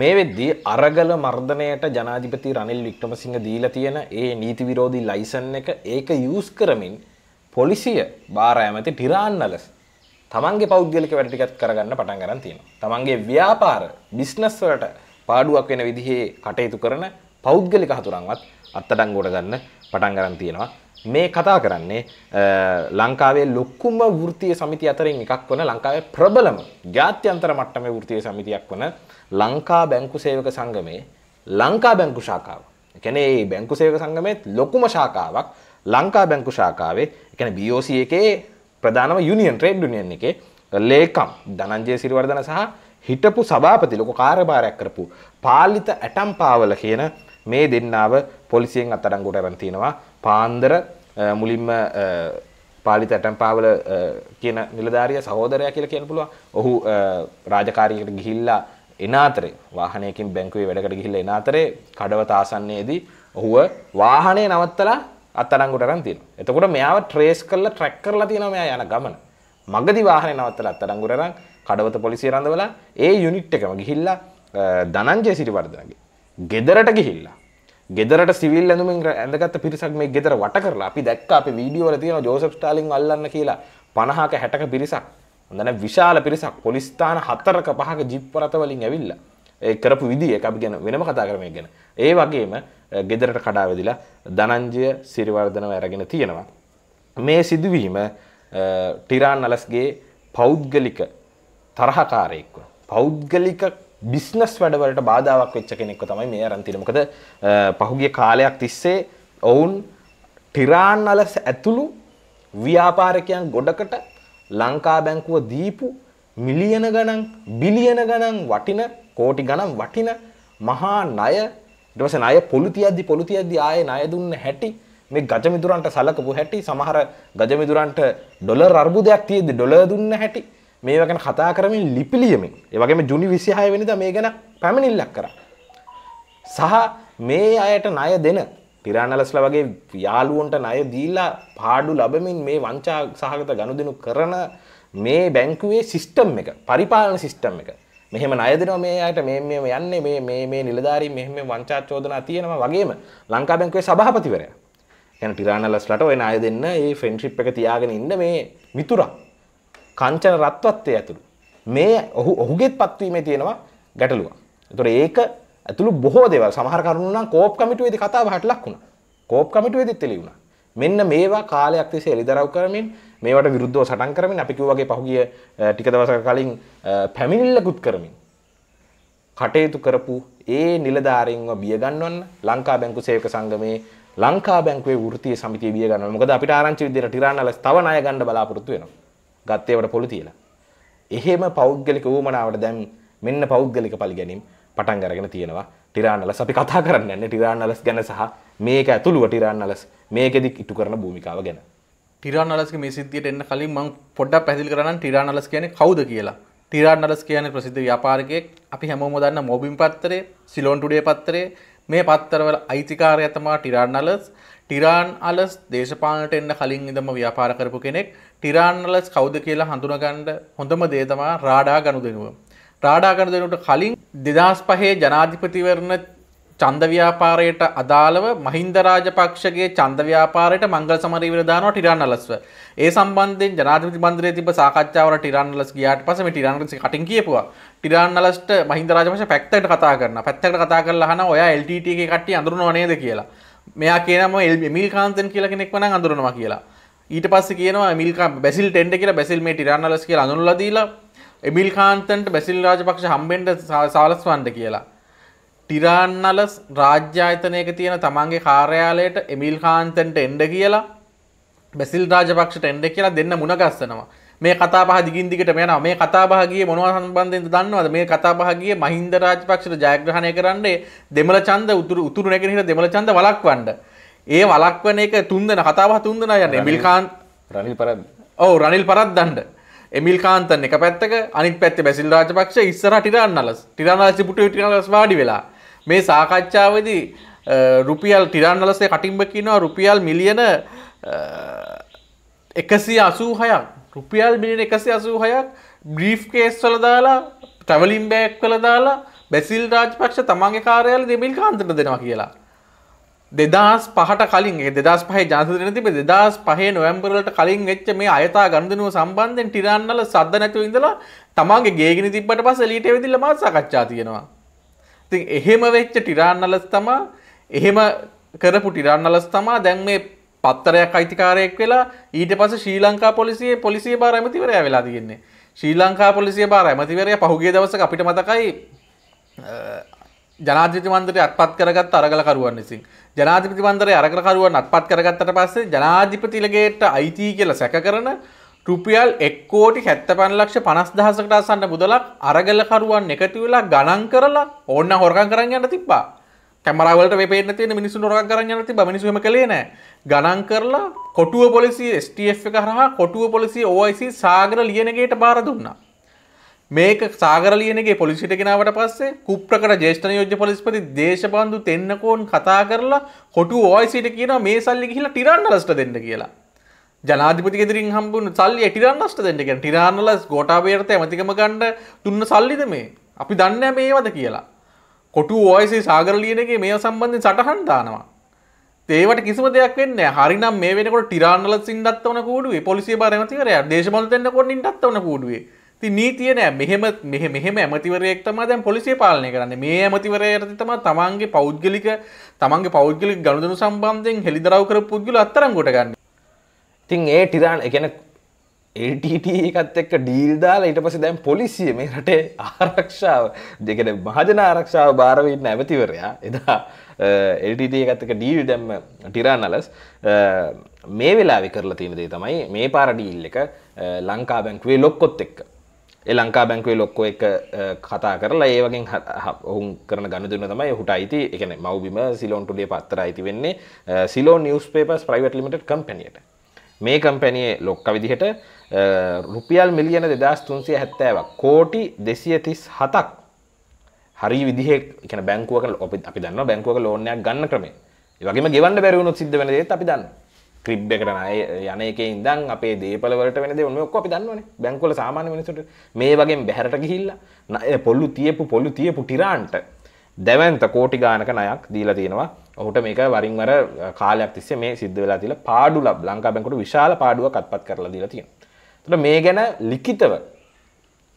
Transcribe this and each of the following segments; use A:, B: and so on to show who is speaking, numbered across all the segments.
A: මේ වෙද්දී අරගල මර්ධනයට ජනාධිපති රනිල් වික්‍රමසිංහ දීලා තියෙන ඒ නීති විරෝධී ලයිසන් එක ඒක යූස් කරමින් පොලිසිය බාර ඇමති ටිරාන්නලස් තමන්ගේ පෞද්ගලික වැඩ ටිකක් කරගන්න පටන් ගන්න තියෙනවා. තමන්ගේ ව්‍යාපාර බිස්නස් වලට පාඩුවක් වෙන විදිහේ කටයුතු කරන පෞද්ගලික හතුරන්වත් අත්අඩංගුවට ගන්න පටන් ගන්න තියෙනවා. මේ කතා කරන්නේ ලංකාවේ ලොක්කුම වෘතිය සමිති අතරින් එකක් වන ලංකාවේ ප්‍රබලම ජාත්‍යන්තර මට්ටමේ වෘතිය සමිතියක් වන ලංකා බැංකු සේවක සංගමේ ලංකා බැංකු ශාකාව. එකනේ ඒ බැංකු සේවක සංගමේ ලොකුම ශාකාවක් ලංකා බැංකු ශාකාවේ එකන BOC එකේ ප්‍රධානම යුනියන් ට්‍රේඩ් යුනියන් එකේ ලේකම් ධනංජය සිරිවර්ධන සහ හිටපු සභාපති ලොකු කාර්යභාරයක් කරපු පාලිත ඇටම්පාවල කියන මේ දෙන්නාව පොලිසියෙන් අත්අඩංගුවට අරන් තිනවා පාන්දර මුලින්ම පාලි තැටම්පාවල කියන නිලධාරිය සහෝදරයා කියලා කියන්න පුළුවන්. ඔහු රාජකාරියකට ගිහිල්ලා එන අතරේ වාහනයකින් බැංකුවේ වැඩකට ගිහිල්ලා එන අතරේ කඩවත ආසන්නයේදී ඔහුව වාහනේ නවත්තලා අත්අඩංගුවට අරන් තියෙනවා. එතකොට මෙයාව ට්‍රේස් කරලා ට්‍රැක් කරලා තියෙනවා මෙයා යන ගමන. මගදී වාහනේ නවත්තලා අත්අඩංගුවට අරන් කඩවත පොලිසිය රඳවලා ඒ යුනිට් එකම ගිහිල්ලා ධනංජය සිරිවර්ධනගේ ගෙදරට ගිහිල්ලා ගෙදරට සිවිල් ඇඳුමින් ඇඳගත්ත පිරිසක් මේ ගෙදර වට කරලා අපි දැක්ක අපි වීඩියෝවල තියෙනවා ජෝසප් ස්ටාලින් අල්ලන්න කියලා 50ක 60ක පිරිසක් හොඳ නැහැ විශාල පිරිසක් පොලිස් ස්ථාන 4ක 5ක ජීප් රථ වලින් ඇවිල්ලා ඒ කරපු විදිය එක අපි ගැන වෙනම කතා කරමු ගැන. ඒ වගේම ගෙදරට කඩා වැදිලා ධනංජය සිරිවර්ධනව අරගෙන තියෙනවා. මේ සිදුවීම ටිරාන් අලස්ගේ පෞද්ගලික තරහකාරයෙක්ව පෞද්ගලික බිස්නස් වැඩවලට බාධාවක් වෙච්ච කෙනෙක්ව තමයි මේ අරන් තියෙන්නේ. මොකද පහුගිය කාලයක් තිස්සේ ඔවුන් ටිරාන් අලස් ඇතුළු ව්‍යාපාරිකයන් ගොඩකට ලංකා බැංකුව දීපු මිලියන ගණන් බිලියන ගණන් වටින කෝටි ගණන් වටින මහා ණය ඊට පස්සේ ණය පොලිතියද්දි පොලිතියද්දි ආයේ ණය දුන්න හැටි මේ ගජමිදුරන්ට සලකපු හැටි සමහර ගජමිදුරන්ට ඩොලර් අර්බුදයක් තියෙද්දි ඩොලර් දුන්න හැටි මේ වගන කතා කරමින් ලිපිලියමින් ඒවගේම ජුනි විසිහය වෙනිද මේ ගැන පැමිණිල්ලක් කර. සහ මේ අයට ණය දෙන පිරාණලස්ල වගේ යාලුවන්ට ණය දීලා පාඩු ලබමින් මේ වංචා සහගත ගනුදෙනු කරන මේ බැංකුවේ සිිස්ටම් එක පරිපාලන සිිස්ටම් එක මෙහෙම අයදනවා මේ අයට මේ යන්නේ මේ නිලධාරී මෙහෙම වංචාචෝදනා තියෙනවා වගේම ලංකා බැංකුවේ සභහපතිවරය යන පිරාණලස්ලට ඔය අය දෙන්න ඒ ෆෙන්ශිප් එක තියාගෙන ඉන්න මේ මිතුරක් කංචන රත්වත්වය ඇතුළු. මේ ඔහු ඔහුගේත් පත්වීමේ තියෙනවා ගැටලුව. එතොට ඒක ඇතුළු බොහෝ දෙවල් සමහර කරුණුනම් කෝප් කමිටුවේද කතා හටලක් වුණ කෝප් කමිටුවේදත් තෙලිවුණ මෙන්න මේවා කාලයක් තිසේ එළිදරව් කරමින් මේවට විරුද්ධව සටන් කරමින් අපිකිවගේ පහුගිය ටික දවසක කලින් පැමිණිල්ලකුත් කරමින් කටයුතු කරපු ඒ නිලධාරීන්ව බියගන්නවන්න ලංකා බැංකු සේවක සංගමේ ලංකා බැංකුවේ වෘතිය සමිතිය බියගන්න මොකද අපිට ආරංචි විදිහට ටිරානලස් තව ණය ගන්න බලාපොරොත්තු වෙනවා ගත්තේවට පොළු තියලා. එහෙම පෞද්ගලික ඌමනාවට දැන් මෙන්න පෞද්ගලික පරිගැනීම් පටන් අරගෙන තියෙනවා. ටිරානලස් අපි කතා කරන්න යන්නේ ටිරානලස් ගැන සහ මේක ඇතුළුව ටිරානලස් මේකෙදි ඉටු කරන භූමිකාව ගැන.
B: ටිරානලස්ගේ මේ සිද්ධියට එන්න කලින් මම පොඩ්ඩක් පැහැදිලි කරන්න ටිරානලස් කියන්නේ කවුද කියලා. ටිරානලස් කියන්නේ ප්‍රසිද්ධ ව්‍යාපාරිකයෙක්. අපි හැමෝම දන්න මොබින් පත්තරේ, සිලෝන් ටුඩේ පත්තරේ මේ පත්තරවල අයිතිකාරය තමා ටිරානලස්. ටිරාන් අලස් දේශපාලනට එන්න කලින් ඉඳම ව්‍යාපාර කරපු කෙනෙක් ටිරාන්නලස් කෞද කියලා හඳුනගණ්ඩ හොඳම දේතමා රාඩා ගණු දෙනුව. රාඩා ගණ දෙනුට කලින් දෙදස් පහේ ජනාධිපතිවරණ චන්දව්‍යාපාරයට අදාළව මහින්දරාජපක්ෂගේ චන්දව්‍යාපාරයට මංගල් සමරීවිරදානව ටිරන්නලස්ව. ඒ සම්බන්ධෙන් ජනාධිපති මන්දරේ තිබ සාකච්ඡාවට ටිරන්නලස් ගියාට පස්සේ මේ ටිරන්නලස් කටින් කියපුවා. ටිරන්නලස්ට මහින්දරාජපක්ෂ පැත්තකට කතා කරනවා. පැත්තකට කතා කරලා අහනවා ඔයා LTT එකේ කට්ටිය අඳුරනව නේද කියලා. මෙයා කියනවා එමිල් කාන්තන් කියලා කෙනෙක් වනම් අඳුරනවා කියලා. ඊට පස්ස කියනවා මිල්කා බැසිල් ටෙන්ට කියලා බැසිල් මේ ටිරන්නලස් කියලා අඳුනලා දීලා එමිල් කාන්තන්ට බැසිල් රාජපක්ෂ හම්බෙන්න සාලස්වන්න කියලා. ටිරන්නලස් රාජ්‍ය ආයතනයක තියෙන තමන්ගේ කාර්යාලයට එමිල් කාන්තන්ට එන්න කියලා බැසිල් රාජපක්ෂට එන්න කියලා දෙන්න මුණ ගස්සනවා. මේ කතා පහ දිගින් දිගටම යනවා. මේ කතා පහ ගියේ මොනවා සම්බන්ධයෙන්ද දන්නවද? මේ කතා පහ ගියේ මහින්ද රාජපක්ෂට ජයග්‍රහණය කරන්නේ දෙමළ ඡන්ද උතුරු උතුරු නැගෙනහිර දෙමළ ඡන්ද වළක්වන්න. ඒ වලක්වන එක තුන්දන කතාව තුන්දන යන්න මිල්කාන් රනිල් පර ඕ රනිල් පරත් දන්ඩ එමිල් කාන්තන් එක පැත්තක අනිත් පැත්ත බැසිල් රාජපක්ෂ ඉස්සර ටිරන්නලස් ටිරනාසිපුට ටිරලස් වාඩි වෙලා මේ සාකච්ඡාවදී රුපියල් ටිරන්නලසේ කටින්බ කියනවා රුපියල් මිලියන එකසි අසූහයක් රුපියල් මිලියන එකසි අසූහයක් බ්‍රීෆ් කේස් වල දාලා ටැවලින් බෑක් කළ දාලා බැසිල් රාජපක්ෂ තමන්ගේ කාරයාල දෙමිල් කාන්තට දෙනවා කියලා දෙදස් පහට කලින් දෙදස් පහ ජාතන තිබ දෙදස් පහේ නොවම්බරලට කලින් වෙච්ච මේ අයතා ගන්ධනුව සම්බන්ධෙන් ටිරන්නල සද්ද නැතුව ඉඳලා තමන්ගේ ගේගෙන තිබ්බට පස ලීට වෙදිල්ල මා සකච්ඡා තියෙනවා. ති එහෙම වෙච්ච ටිරාන්නලස් තමා එහෙම කරපු ටිරන්නලස් තමා දැන් මේ පත්තරයක් අයිතිකාරයෙක් වෙලා ඊට පස ශ්‍රී ලංකා පොලිසියේ පොලිසිය බාර ඇමතිවරය වෙලා තියන්නේ. ශ්‍රී ලංකා පොලිසිය බාර ඇමතිවරය පහුගේ දවස අපිට මතකයි ජනාධිපති මන්දරය අත්පත් කරගත් අරගලකරුවන් විසින් ජනාධිපති මන්දරය අරගලකරුවන් අත්පත් කරගත්තට පස්සේ ජනාධිපතිලගේට අයිති කියලා සැක කරන රුපියල් 1 කෝටි 75 ලක්ෂ 50000කට අසන්න මුදලක් අරගලකරුවන් එකතු වෙලා ගණන් කරලා ඕන්න හොරකම් කරන් යන්න තිබ්බා. කැමරාවලට මේ පේන්න තියෙන මිනිස්සු හොරකම් කරන් යන්න තිබ්බා. මිනිස්සු එහෙම කළේ නැහැ. ගණන් කරලා කොටුව පොලිසිය STF එක හරහා කොටුව පොලිසිය OIC සාගර ලියනගේට බාර දුන්නා. මේක සාගරලියනගේ පොලිසිට ගෙනාවට පස්සේ කුප්‍රකට ජේෂ්ඨ නියෝජ්‍ය පොලිස්පති දේශබන්දු තෙන්නකෝන් කතා කරලා කොටු ඔයිසිට කියනවා මේ සල්ලි ගිහිල්ලා ටිරන්නලස්ට දෙන්න කියලා. ජනාධිපති ගෙදරින් හම්බුන සල්ලි ටිරන්නලස්ට දෙන්න කියන ටිරන්නලස් ගෝඨාභයරත ඇමතිකම ගන්න දුන්න සල්ලිද මේ? අපි දන්නේ මේවද කියලා. කොටු ඔයිසි සාගරලියනගේ මේව සම්බන්ධයෙන් සටහන් දානවා. ඒවට කිසිම දෙයක් වෙන්නේ හරිනම් මේ වෙනකොට ටිරන්නලස් ඉන්නත් උන කූඩුවේ පොලිසිය බාර ඇමතිවරයා දේශබන්දු තෙන්නකෝන් ඉන්නත් උන කූඩුවේ ති නීතිය නෑ මෙහෙම මෙහ මෙහෙම ඇමතිවරයෙක් තම දැන් පොලිසිය පාලනය කරන්න මේ ඇමතිවරයට තම තමන්ගේ පෞද්ගලික තමන්ගේ පෞද්ගලික ගණුදනු සම්බන්ධයෙන් හෙළිදරව් කර පුද්ගල අත්තරම් ගොට ගන්න ඉතින් ඒ ටිරාන් එකන ඒටට එකත්
A: එක්ක ඩීල්දාල ඊට පස දැන් පොලිසිය මේ රටේ ආරක්ෂාව දෙකන මහජන ආරක්ෂාව භාරවන්න ඇමතිවරයා එදා එල්ටට එකත්තක ඩීල් දැම්ම ටිරානලස් මේ වෙලා විකරල තියෙන දේ තමයි මේ පාරඩීල් එක ලංකා බැංකුවේ ලොක්කොත් එක්ක ලංකා බැංකුවේ ලොක්කෝ එක කතා කරලා ඒවගේ ඔහුන් කරන ගණදුන්න තමයි හුට අයිති එකන මවබිම සිලෝන්ටුඩේ පත්තර අයිති වෙන්නේ Ceylon newspapers private limited කම්පැනියට මේ කම්පැනියේ ලොක්ක විදිහට රුපියල් මිලියන දෙදස් තුන්සිය හැත්තෑවක් කෝටි දෙසිය තිස් හතක් හරි විදිහ එක බැංකුවක ඔප අපි දන්න බැංකුවක ලෝනයක් ගන්න ක්‍රමේ වගේම ගෙවන්න බැරවුණු සිද්ධ වනදේ අපි දන්න ක්‍රිබ් කරන යන එක ඉදන් අපේ දේපලවලට වෙන දෙවන ඔක්කො අපි දන්නවන බැංකොල සාමාන්‍ය මිනිසුට මේ වගේ බැහරට ගිහිල්ලා පොල්ලු තියපු පොල්ලු තියපු ටිරාන්ට දැවන්ත කෝටි ගානක නයක් දීලා තියෙනවා ඔහුට මේක වරින්වර කාලයක් තිස්සේ මේ සිද්ධ වෙලා තියලා පාඩු ලබ් ලංකා බැංකුවට විශාල පාඩුවක් අත්පත් කරලා දීලා තියෙනවා. එතකොට මේ ගැන ලිඛිතව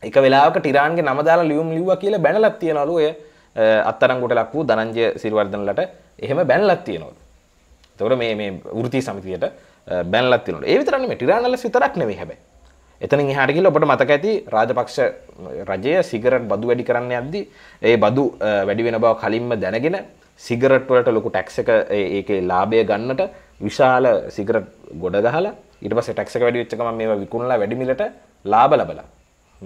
A: එක වෙලාවක ටිරාන්ගේ නම දාලා ලියුම් ලිව්වා කියලා බැනලක් තියනවලු ඔය අත්අඩංගුවට ලක් වූ ධනංජය සිරිවර්ධනලට එහෙම බැනලක් තියනවලු. තවර මේ මේ වෘති සමිතියට බැනලත් තිනුට ඒ විතරන්නේ මේ ටිරානල්ස් විතරක් නෙවෙයි හැබැයි එතනින් එහාට ගිහලා ඔබට මතක ඇති රාජපක්ෂ රජය සිගරට් බදු වැඩි කරන්න යද්දි ඒ බදු වැඩි වෙන බව කලින්ම දැනගෙන සිගරට් වලට ලොකු ටැක්ස් එක ඒකේ ලාභය ගන්නට විශාල සිගරට් ගොඩ ගහලා ඊට පස්සේ ටැක්ස් එක වැඩි වෙච්ච ගමන් මේවා විකුණලා වැඩි මිලට ලාභ ලබලා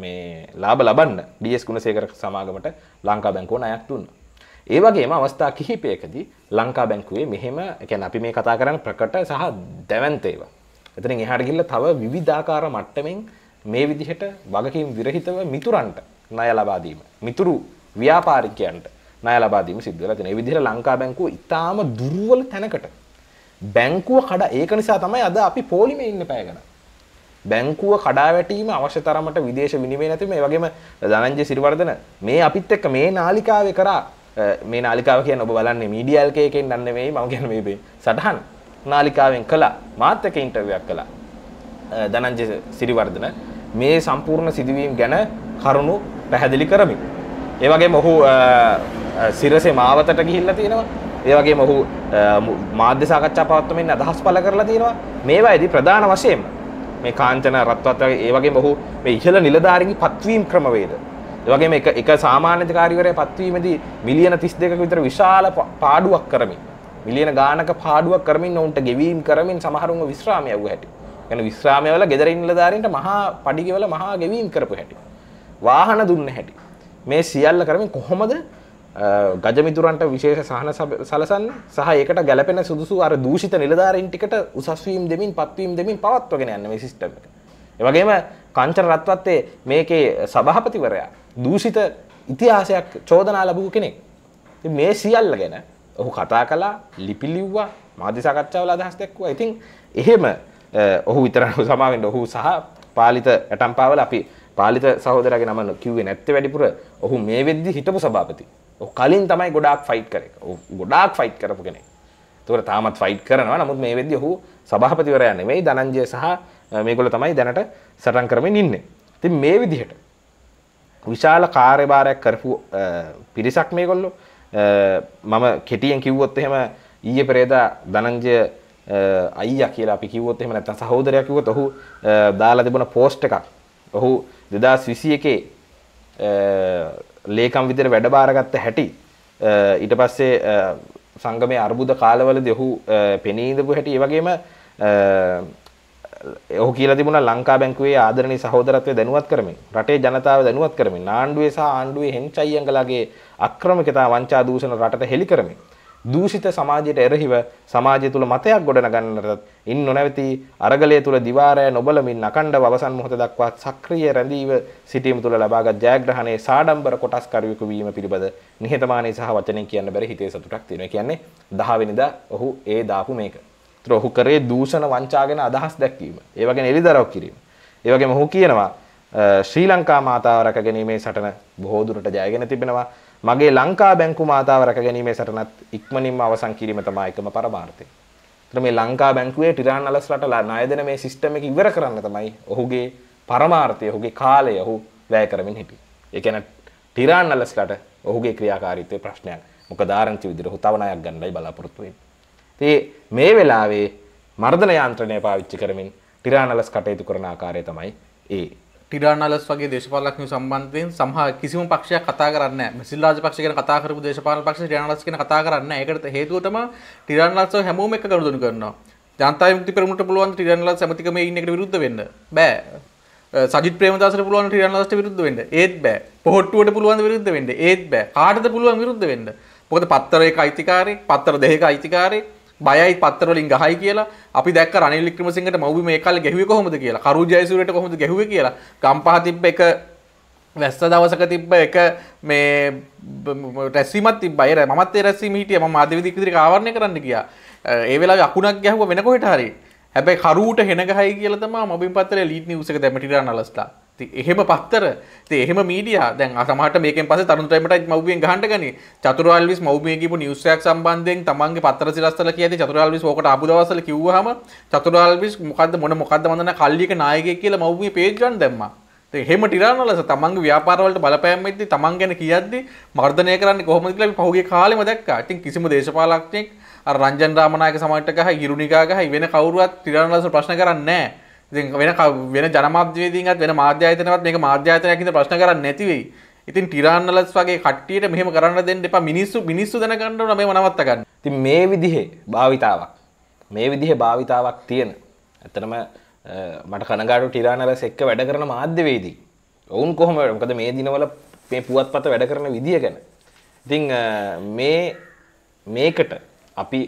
A: මේ ලාභ ලබන්න ඩීඑස් ගුණසේකර සමාගමට ලංකා බැංකුව ණයක් දුන්නා ඒ වගේම අවස්ථා කිහිපයකදී ලංකා බැංකුවේ මෙහෙම يعني අපි මේ කතා කරන්නේ ප්‍රකට සහ දැවැන්ත ඒවා. එතනින් එහාට ගිහිල්ලා තව විවිධාකාර මට්ටමින් මේ විදිහට වගකීම් විරහිතව මිතුරන්ට ණය ලබා දීම. මිතුරු ව්‍යාපාරිකයන්ට ණය ලබා දීම සිද්ධ වෙලා තියෙනවා. ඒ විදිහට ලංකා බැංකුව ඉතාම දුර්වල තැනකට බැංකුව කඩ ඒක නිසා තමයි අද අපි පොලිමේ ඉන්න පැය ගණන්. බැංකුව කඩාවැටීම අවශ්‍ය තරමට විදේශ විනිමය නැති මේ වගේම ධනංජය සිරිවර්ධන මේ අපිත් එක්ක මේ නාලිකාවේ කරා මේ නාලිකාව කියන ඔබ බලන්නේ මීඩියල්ක එකෙන් දන්නේ මේ මම කියන්නේ මේ සටහන් නාලිකාවෙන් කළා මාත් එක්ක ඉන්ටර්විව් කළා දනංජය සිරිවර්ධන මේ සම්පූර්ණ සිදුවීම් ගැන කරුණු පැහැදිලි කරමින්. ඒ වගේම ඔහු සිරසේ මාවතට ගිහිල්ලා තියෙනවා. ඒ වගේම ඔහු මාධ්‍ය සාකච්ඡා පවත්වමින් අදහස් පළ කරලා තියෙනවා. මේවායේදී ප්‍රධාන වශයෙන් මේ කාංචන රත්වත් ඒ වගේම ඔහු මේ ඉහළ නිලධාරීන්ගේ පත්වීම් ක්‍රමවේද වගේ එක එක සාමාන්‍ය කාරිවරය පත්වීමදී මිලියන 32ක විතර විශාල පාඩුවක් කරමින් මිලියන ගානක පාඩුවක් කරමින් ඔවුන්ට ගෙවීම් කරමින් සමහරුන්ව විශ්‍රාමය වූ හැටි. يعني විශ්‍රාමය වල ගෙදර ඉන්න දාරින්ට මහා පඩිගෙවල මහා ගෙවීම් කරපු හැටි. වාහන දුන්න හැටි. මේ සියල්ල කරමින් කොහොමද ගජමිතුරන්ට විශේෂ සහන සලසන්න සහ ඒකට ගැලපෙන සුදුසු අර දූෂිත නිලධාරීන් ටිකට උසස්වීම් දෙමින් පත්වීම් දෙමින් පවත්වගෙන යන්න මේ සිස්ටම් එක. ඒ වගේම කංචන රත්වත්තේ මේකේ සභාපතිවරයා දූෂිත ඉතිහාසයක් චෝදනා ලැබූ කෙනෙක්. මේ සියල්ල ගැන ඔහු කතා කළා ලිපි ලිව්වා මාධ්‍ය සාකච්ඡාවල අදහස් දක්වුවා. ඉතින් එහෙම ඔහු විතරක් සමාවෙන්න ඔහු සහ පාලිත ඇටම්පාවල අපි පාලිත සහෝදරගේ නම කිව්වේ නැත්තේ වැඩිපුර ඔහු මේ වෙද්දි හිටපු සභාපති. ඔහු කලින් තමයි ගොඩාක් ෆයිට් කරේ. ඔහු ගොඩාක් ෆයිට් කරපු කෙනෙක්. ඒතකොට තාමත් ෆයිට් කරනවා. නමුත් මේ වෙද්දි ඔහු සභාපතිවරයා නෙමෙයි ධනංජය සහ මේගොල්ල තමයි දැනට සටන් කරමින් ඉන්නේ. ඉතින් මේ විදිහට විශාල කාර්යභාරයක් කරපු පිරිසක් මේගොල්ලෝ මම කෙටියෙන් කිව්වොත් එහෙම ඊයේ පෙරේදා ධනංජය අයියා කියලා අපි කිව්වොත් එහෙම නැත්නම් සහෝදරයා කිව්වොත් ඔහු දාලා තිබුණ පෝස්ට් එකක් ඔහු 2021 ලේකම් විදිහට වැඩබාරගත්ත හැටි ඊට පස්සේ සංගමේ අර්බුද කාලවලදී ඔහු පෙනී ඉඳපු හැටි ඒ වගේම ඔහු කියලා තිබුණා ලංකා බැංකුවේ ආදරණීය සහෝදරත්වය දැනුවත් කරමින් රටේ ජනතාව දැනුවත් කරමින් ආණ්ඩුවේ සහ ආණ්ඩුවේ හෙම්චයියංගලගේ අක්‍රමිකතා වංචා දූෂණ රටට හෙළි කරමින් දූෂිත සමාජයට එරෙහිව සමාජය තුල මතයක් ගොඩනගන්නටත් ඉන් නොනැවති අරගලය තුල දිවාරය නොබලමින් අකණ්ඩව අවසන් මොහොත දක්වා සක්‍රීය රැඳීව සිටීම තුල ලබාගත් ජයග්‍රහණයේ සාඩම්බර කොටස්කරුවෙකු වීම පිළිබඳ නිහතමානී සහ වචනෙන් කියන්න බැරි හිතේ සතුටක් තියෙනවා. කියන්නේ 10 වෙනිදා ඔහු ඒ දාපු මේක තර ඔහු කරේ දූෂණ වංචාගෙන අදහස් දැක්වීම ඒවගෙන එළිදරව් කිරීම. ඒවගේම ඔහු කියනවා ශ්‍රී ලංකා මාතාව රැක ගැනීමේ සටන බොහෝදුරට ජයගෙන තිබෙනවා මගේ ලංකා බැංකු මාතාව රැක ගැනීමේ සටනත් ඉක්මනින්ම අවසන් කිරීම තමයි එකම පරමාර්ථය. එතන මේ ලංකා බැංකුවේ ටිරාන් අලස්ලට ණය දෙන මේ සිස්ටම් එක ඉවර කරන්න තමයි ඔහුගේ පරමාර්ථය ඔහුගේ කාලය ඔහු වැය කරමින් හිටියේ. ඒ කියන්නේ ටිරාන් අලස්ලට ඔහුගේ ක්‍රියාකාරීත්වයේ ප්‍රශ්නයක්. මොකද ආරංචි විදිහට ඔහු තව ණයක් ගන්නයි බලාපොරොත්තු වෙන්නේ. තේ මේ වෙලාවේ
B: මර්ධන යන්ත්‍රණය පාවිච්චි කරමින් ටිරානලස් කටයුතු කරන ආකාරය තමයි ඒ. ටිරානලස් වගේ දේශපාලඥයෝ සම්බන්ධයෙන් සමහර කිසිම පක්ෂයක් කතා කරන්නේ නැහැ. මිසිල් රාජපක්ෂ ගැන කතා කරපු දේශපාලන පක්ෂ ටිරානලස් ගැන කතා කරන්නේ නැහැ. ඒකට හේතුව තමයි ටිරානලස්ව හැමෝම එක ගනුදෙනු කරනවා. ජනතා විමුක්ති පෙරමුණට පුළුවන් ටිරානලස් සමතිකමේ ඉන්න එකට විරුද්ධ වෙන්න. බෑ. සජිත් ප්‍රේමදාසට පුළුවන් ටිරානලස්ට විරුද්ධ වෙන්න. ඒත් බෑ. පොහොට්ටුවට පුළුවන් විරුද්ධ වෙන්න. ඒත් බෑ. කාටද පුළුවන් විරුද්ධ වෙන්න. මොකද පත්තර එක අයිතිකාරයෙක්, පත්තර දෙකක අයිතිකාරයෙක්, බයයි පත්තරලින් ගහයි කියලා අපි දැක්ක රනිල් වික්‍රමසිංහට මව්බි මේ කාලේ ගැහුවේ කොහොමද කියලා කරු ජයසූරියට කොහොමද ගැහුවේ කියලා ගම්පහ තිබ්බ එක වැස්ස දවසක තිබ්බ එක මේ රැස්වීමක් තිබ්බ අය මමත් ඒ රැස්වීම හිටියා මම ආදිවිදි ඉදිරියට ආවරණය කරන්න ගියා ඒ වෙලාවේ අකුණක් ගැහුවා වෙන කොහෙට හරි හැබැයි කරුවට හෙන ගහයි කියලා තමයි මබින් පත්තරේ ලීඩ් නිවුස් එක දැම්ම ටිරානලස්ලා එහෙම පත්තර එහෙම මීඩිය දැන් අසමට මේක පස තරුන්ටමට මවබෙන් ගහට ගන චතුරල්විස් මවබේකිපු නිවසයක් සම්බන්ධයෙන් තමන්ගේ පත්තර සිරස්සල කියද චතුරල්විස් ෝකට අබදවසල කිව්හම චතුරල්විස් මොකද මොන මොකද වඳන කල්ලික නායක කියල මවබේ පේජන් දෙම්ම එහෙම ටිරානලස තමන්ගේ ව්‍යාපාරවලට බලපෑමෙත්ති තමන් ගැන කියද්දි මර්ධනය කරන්න කොහොමද කියලා පහුගිය කාලෙම දැක්කා. ඉතින් කිසිම දේශපාලඥයෙක් අර රංජන් රාමනායක සමටකහ ඉරුණිකාගහ වෙන කවුරුවත් ටිරානලස ප්‍රශ්න කරන්නේ නැහැ. වෙන වෙන ජනමාධ්‍යවේදීන්වත් වෙන මාධ්‍යයතනවත් මේක මාධ්‍යයතනයක් හින්දා ප්‍රශ්න කරන්නේ නැති වෙයි. ඉතින් ටිරාන්නලස් වගේ කට්ටියට මෙහෙම කරන්න දෙන්න එපා. මිනිස්සු මිනිස්සු දැනගන්න ඕන මේව නවත්ත ගන්න. ඉතින් මේ විදිහේ භාවිතාවක් මේ විදිහේ
A: භාවිතාවක් තියෙන. ඇත්තටම මට කනගාටු ටිරාන්නලස් එක්ක වැඩ කරන මාධ්‍යවේදී. ඔවුන් කොහොම මොකද මේ දිනවල මේ පුවත්පත වැඩ කරන විදිය ගැන. ඉතින් මේ මේකට අපි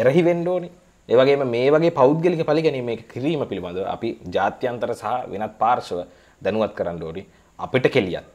A: එරහි වෙන්න ඕනේ. ඒවගේ මේ වගේ පෞද්ගලික පලි ගැනීම කිරීම පිළිබඳව අපි ජාත්‍යන්තර සහ වෙනත් පාර්ශව දැනුවත් කරන්න ඕඩි අපිට කෙලියත්